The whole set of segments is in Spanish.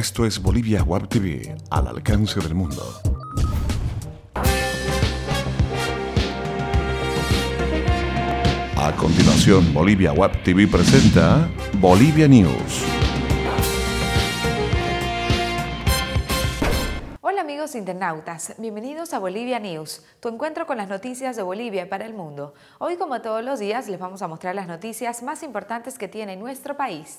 Esto es Bolivia Web TV, al alcance del mundo. A continuación, Bolivia Web TV presenta Bolivia News. Hola amigos internautas, bienvenidos a Bolivia News, tu encuentro con las noticias de Bolivia para el mundo. Hoy como todos los días les vamos a mostrar las noticias más importantes que tiene nuestro país.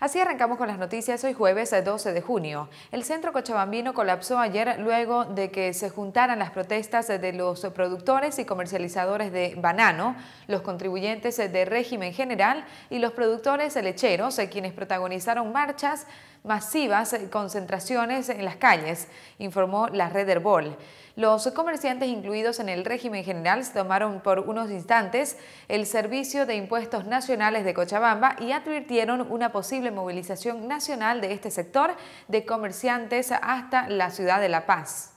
Así arrancamos con las noticias hoy jueves 12 eh, de junio. El centro cochabambino colapsó ayer luego de que se juntaran las protestas eh, de los productores y comercializadores de banano, los contribuyentes eh, de régimen general y los productores lecheros, quienes protagonizaron marchas masivas, y concentraciones en las calles, informó la Red Herbol. Los comerciantes incluidos en el régimen general se tomaron por unos instantes el Servicio de Impuestos Nacionales de Cochabamba y advirtieron una posible movilización nacional de este sector de comerciantes hasta la ciudad de La Paz.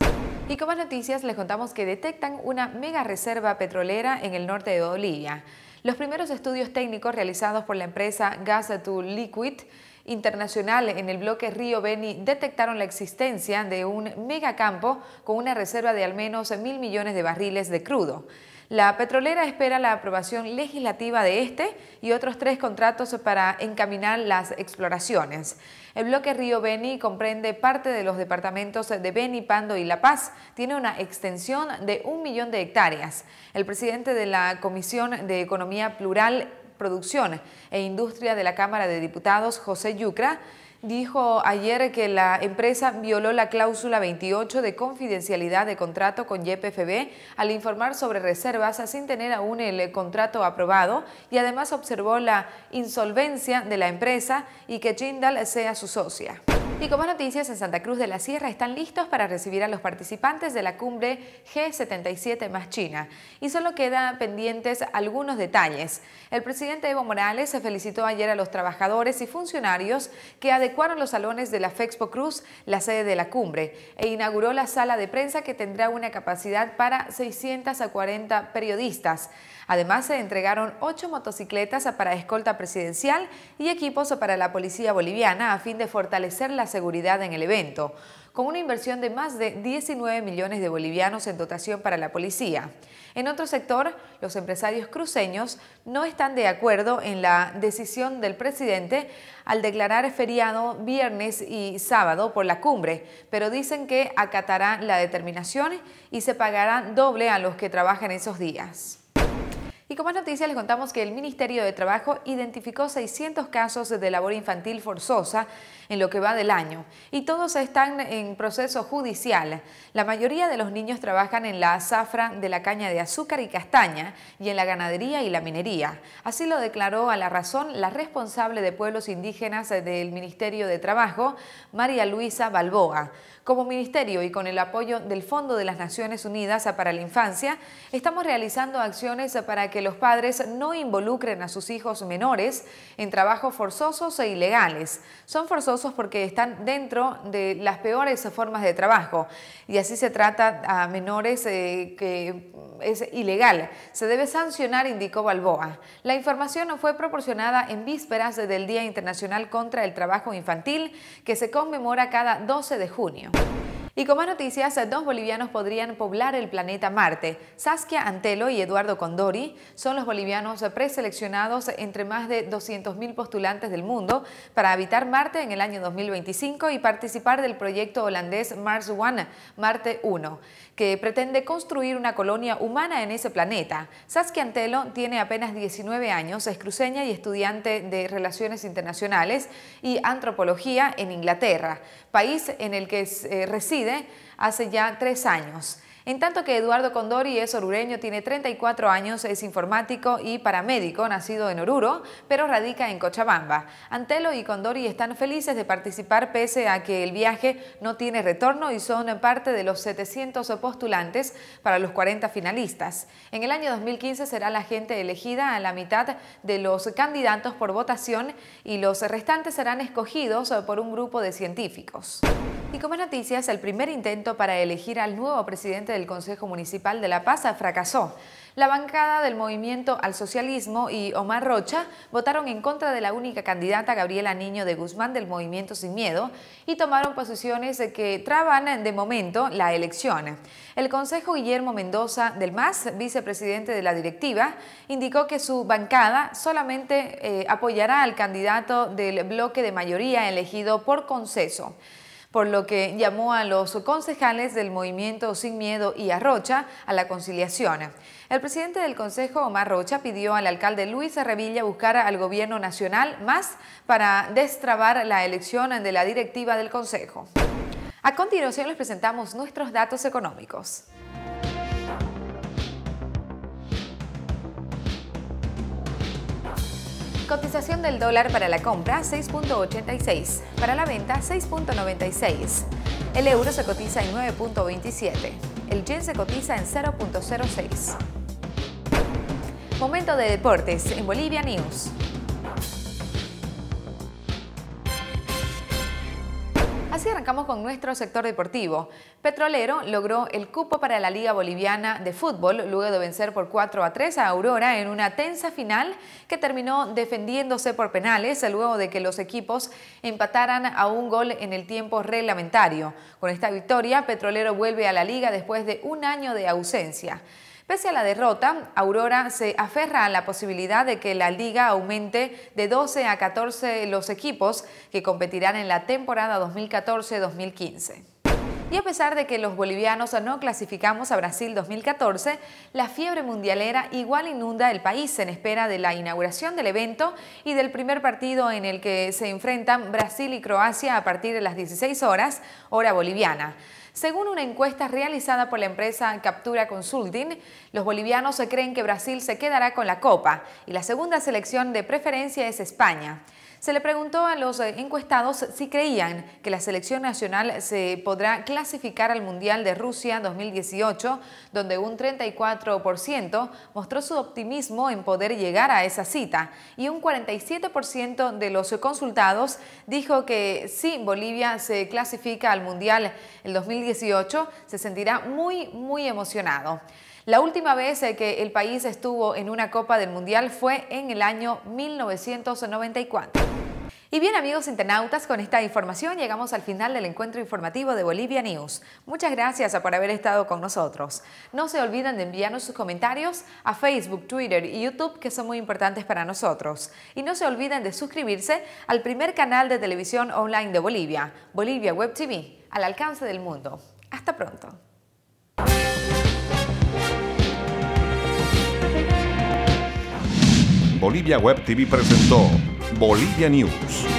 Y con más noticias les contamos que detectan una mega reserva petrolera en el norte de Bolivia. Los primeros estudios técnicos realizados por la empresa Gas to Liquid internacional en el bloque Río Beni detectaron la existencia de un megacampo con una reserva de al menos mil millones de barriles de crudo. La petrolera espera la aprobación legislativa de este y otros tres contratos para encaminar las exploraciones. El bloque Río Beni comprende parte de los departamentos de Beni, Pando y La Paz. Tiene una extensión de un millón de hectáreas. El presidente de la Comisión de Economía Plural Producción e Industria de la Cámara de Diputados, José Yucra, dijo ayer que la empresa violó la cláusula 28 de confidencialidad de contrato con YPFB al informar sobre reservas sin tener aún el contrato aprobado y además observó la insolvencia de la empresa y que Jindal sea su socia. Y como noticias, en Santa Cruz de la Sierra están listos para recibir a los participantes de la cumbre G77 más China. Y solo quedan pendientes algunos detalles. El presidente Evo Morales se felicitó ayer a los trabajadores y funcionarios que adecuaron los salones de la Fexpo Cruz, la sede de la cumbre, e inauguró la sala de prensa que tendrá una capacidad para 640 periodistas. Además, se entregaron ocho motocicletas para escolta presidencial y equipos para la policía boliviana a fin de fortalecer la seguridad en el evento, con una inversión de más de 19 millones de bolivianos en dotación para la policía. En otro sector, los empresarios cruceños no están de acuerdo en la decisión del presidente al declarar feriado viernes y sábado por la cumbre, pero dicen que acatarán la determinación y se pagarán doble a los que trabajan esos días. Y como noticia les contamos que el Ministerio de Trabajo identificó 600 casos de labor infantil forzosa en lo que va del año y todos están en proceso judicial. La mayoría de los niños trabajan en la zafra de la caña de azúcar y castaña y en la ganadería y la minería. Así lo declaró a la razón la responsable de pueblos indígenas del Ministerio de Trabajo, María Luisa Balboa. Como ministerio y con el apoyo del Fondo de las Naciones Unidas para la Infancia, estamos realizando acciones para que que los padres no involucren a sus hijos menores en trabajos forzosos e ilegales. Son forzosos porque están dentro de las peores formas de trabajo y así se trata a menores eh, que es ilegal. Se debe sancionar, indicó Balboa. La información fue proporcionada en vísperas del Día Internacional contra el Trabajo Infantil que se conmemora cada 12 de junio. Y como noticias, dos bolivianos podrían poblar el planeta Marte. Saskia Antelo y Eduardo Condori son los bolivianos preseleccionados entre más de 200.000 postulantes del mundo para habitar Marte en el año 2025 y participar del proyecto holandés Mars One, Marte 1, que pretende construir una colonia humana en ese planeta. Saskia Antelo tiene apenas 19 años, es cruceña y estudiante de Relaciones Internacionales y Antropología en Inglaterra, país en el que eh, reside hace ya tres años. En tanto que Eduardo Condori es orureño, tiene 34 años, es informático y paramédico, nacido en Oruro, pero radica en Cochabamba. Antelo y Condori están felices de participar pese a que el viaje no tiene retorno y son parte de los 700 postulantes para los 40 finalistas. En el año 2015 será la gente elegida a la mitad de los candidatos por votación y los restantes serán escogidos por un grupo de científicos. Y como noticias, el primer intento para elegir al nuevo presidente del Consejo Municipal de La Paz fracasó. La bancada del Movimiento al Socialismo y Omar Rocha votaron en contra de la única candidata Gabriela Niño de Guzmán del Movimiento Sin Miedo y tomaron posiciones que traban de momento la elección. El Consejo Guillermo Mendoza del MAS, vicepresidente de la directiva, indicó que su bancada solamente eh, apoyará al candidato del bloque de mayoría elegido por conceso por lo que llamó a los concejales del movimiento Sin Miedo y a Rocha a la conciliación. El presidente del Consejo, Omar Rocha, pidió al alcalde Luis Arrevilla buscar al gobierno nacional más para destrabar la elección de la directiva del Consejo. A continuación les presentamos nuestros datos económicos. Cotización del dólar para la compra 6.86, para la venta 6.96. El euro se cotiza en 9.27, el yen se cotiza en 0.06. Momento de deportes en Bolivia News. Así arrancamos con nuestro sector deportivo. Petrolero logró el cupo para la Liga Boliviana de Fútbol luego de vencer por 4 a 3 a Aurora en una tensa final que terminó defendiéndose por penales luego de que los equipos empataran a un gol en el tiempo reglamentario. Con esta victoria, Petrolero vuelve a la liga después de un año de ausencia. Pese a la derrota, Aurora se aferra a la posibilidad de que la liga aumente de 12 a 14 los equipos que competirán en la temporada 2014-2015. Y a pesar de que los bolivianos no clasificamos a Brasil 2014, la fiebre mundialera igual inunda el país en espera de la inauguración del evento y del primer partido en el que se enfrentan Brasil y Croacia a partir de las 16 horas, hora boliviana. Según una encuesta realizada por la empresa Captura Consulting, los bolivianos creen que Brasil se quedará con la Copa y la segunda selección de preferencia es España. Se le preguntó a los eh, encuestados si creían que la selección nacional se podrá clasificar al Mundial de Rusia 2018, donde un 34% mostró su optimismo en poder llegar a esa cita y un 47% de los consultados dijo que si Bolivia se clasifica al Mundial el 2018 se sentirá muy, muy emocionado. La última vez eh, que el país estuvo en una Copa del Mundial fue en el año 1994. Y bien amigos internautas, con esta información llegamos al final del encuentro informativo de Bolivia News. Muchas gracias eh, por haber estado con nosotros. No se olviden de enviarnos sus comentarios a Facebook, Twitter y YouTube que son muy importantes para nosotros. Y no se olviden de suscribirse al primer canal de televisión online de Bolivia, Bolivia Web TV, al alcance del mundo. Hasta pronto. Bolivia Web TV presentó Bolivia News.